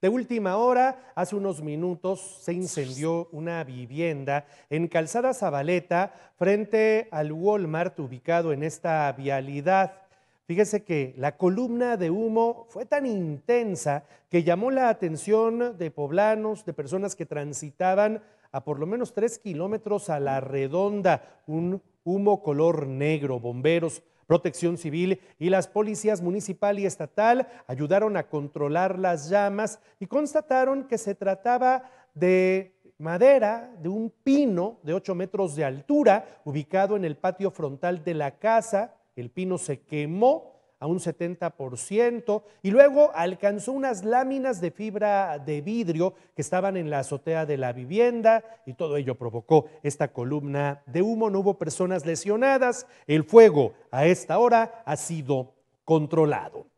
De última hora, hace unos minutos se incendió una vivienda en Calzada Zabaleta frente al Walmart ubicado en esta vialidad. Fíjese que la columna de humo fue tan intensa que llamó la atención de poblanos, de personas que transitaban a por lo menos tres kilómetros a la redonda, un humo color negro. Bomberos, protección civil y las policías municipal y estatal ayudaron a controlar las llamas y constataron que se trataba de madera de un pino de 8 metros de altura ubicado en el patio frontal de la casa. El pino se quemó a un 70% y luego alcanzó unas láminas de fibra de vidrio que estaban en la azotea de la vivienda y todo ello provocó esta columna de humo. No hubo personas lesionadas. El fuego a esta hora ha sido controlado.